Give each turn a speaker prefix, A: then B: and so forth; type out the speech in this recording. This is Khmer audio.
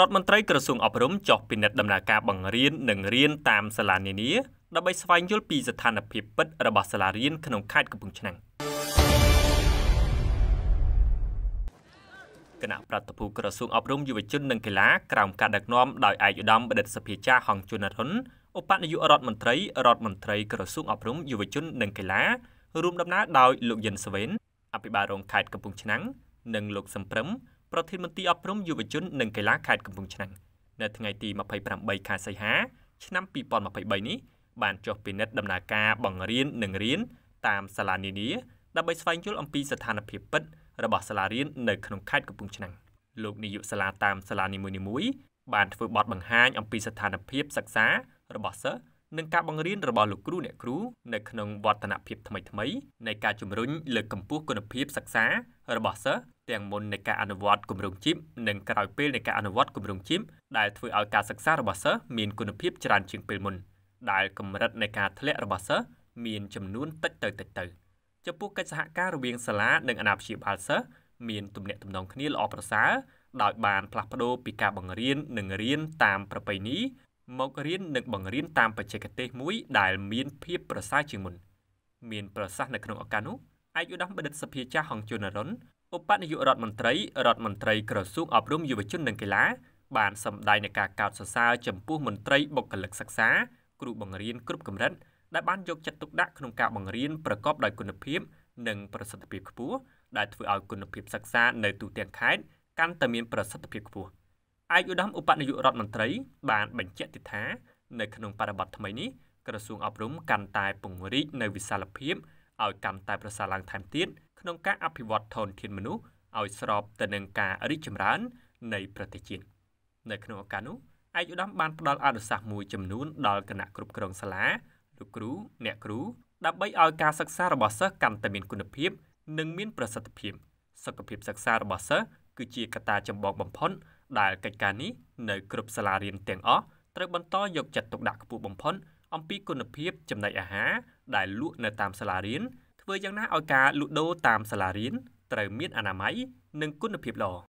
A: រដ្ឋមន្ត្រីក្រសួងអប់រំចុះពិនិត្យដំណើរការបង្រៀននិងរៀនតាមសាលានានាដើម្បីស្វែងយល់ពីស្ថានភាពពិតរបស់សាលារៀនក្នុងខេត្តកំពង់ឆ្នាំងគណៈប្រតិភូក្រសួងអប់រំយុវជននិងកីឡាក្រោមការដឹកនាំដោយឯកឧត្តមបដិទ្ធសភាចារហងជុនរុនឧបនាយករដ្ឋមន្ត្រីរដ្ឋមន្ត្រីក្រសួងអប់រំយុវជននិងកីឡារួមដំណើរដោយលោកយិនសវេនអភិបាលរងខេត្តកំពង់ឆ្នាំងនិងលោកសំព្រឹមប្រធានមន្ត្រីអប់រំយុវជននិងកីឡាខេត្តកំពង់ឆ្នាំងនៅថ្ងៃទី28ខែសីហា ឆ្នាំ2023នេះបានចុះពិនិត្យដំណើរការបង្រៀននិងរៀនតាមសាលានានាដើម្បីស្វែងយល់អំពីស្ថានភាពពិតរបស់សាលារៀននៅក្នុងខេត្តកំពង់ឆ្នាំងលោកនាយកសាលាតាមសាលានីមួយៗបានធ្វើបទបង្ហាញអំពីស្ថានភាពសិក្សារបស់សិស្សនិងការបង្រៀនរបស់លោកគ្រូអ្នកគ្រូនៅក្នុងវឌ្ឍនភាពថ្មីៗនៃការជំរុញលើកកម្ពស់គុណភាពសិក្សារបស់សិស្សទាំងមុននៃការអនុវត្តគម្រោងជីបនិងក្រោយពេលនៃការអនុវត្តគម្រោងជីបដែលធ្វើឲ្យការសិក្សារបស់សិស្សមានគុណភាពច្រើនជាងពេលមុនដែលកម្រិតនៃការធ្លាក់របស់សិស្សមានចំនួនតិចទៅតិចទៅចំពោះកិច្ចសហការរវាងសាលានិងអាណាព្យាបាលសិស្សមានទំនាក់ទំនងគ្នាល្អប្រសើរដោយបានផ្លាស់ប្ដូរពីការបង្រៀននិងរៀនតាមប្រពៃណីមករៀននិងបង្រៀនតាមបច្ចេកទេសមួយដែលមាន ភាពប្រសើរជាងមុនមានប្រសាសន៍នៅក្នុងឱកាសនោះឯកឧត្តមបណ្ឌិតសភាចាស់ហងជុនរ៉ុនឧបនាយករដ្ឋមន្ត្រីរដ្ឋមន្ត្រីក្រសួងអប់រំយុវជននិងកីឡាបានសម្ដែងនៃការកោតសរសើរចំពោះមន្ត្រីបុគ្គលិកសិក្សា គ្រូបង្រៀនគ្រប់កម្រិត ដែលបានយកចិត្តទុកដាក់ក្នុងការបង្រៀនប្រកបដោយគុណភាពនិងប្រសិទ្ធភាពខ្ពស់ដែលធ្វើឲ្យគុណភាពសិក្សានៅទូទាំងខេត្តកាន់តែមានប្រសិទ្ធភាពខ្ពស់ឯកឧត្តមឧបនាយករដ្ឋមន្ត្រី បានបញ្ជាក់ទៀតថានៅក្នុងបរិបទថ្មីនេះក្រសួងអប់រំកាន់តែពង្រីកនៅវិសាលភាពឲ្យកាន់តែប្រសើរឡើងថែមទៀតក្នុងការអភិវឌ្ឍធនធានមនុស្សឲ្យស្របទៅនឹងការរីកចម្រើន នៃប្រទេសជាតិនៅក្នុងឱកាសនោះឯកឧត្តមបានផ្ដល់អនុសាសន៍មួយចំនួន ដល់គណៈគ្រប់គ្រងសាលាលោកគ្រូអ្នកគ្រូដើម្បីឲ្យការសិក្សារបស់សិស្សកាន់តែមានគុណភាពនិងមាន ប្រសិទ្ធភាពសុខភាពសិក្សារបស់សិស្សគឺជាកត្តាចម្បងបំផុតដែលកិច្ចការនេះនៅគ្រប់សាលារៀនទាំងអស់ត្រូវបន្តយកចិត្តទុកដាក់ខ្ពស់បំផុត អំពីគុណភាពចំណីអាហារ ដែលលក់នៅតាមសាលារៀនធ្វើយ៉ាងណាឲ្យការលក់ដូរតាមសាលារៀនត្រូវមានអនាម័យនិងគុណភាពល្អ។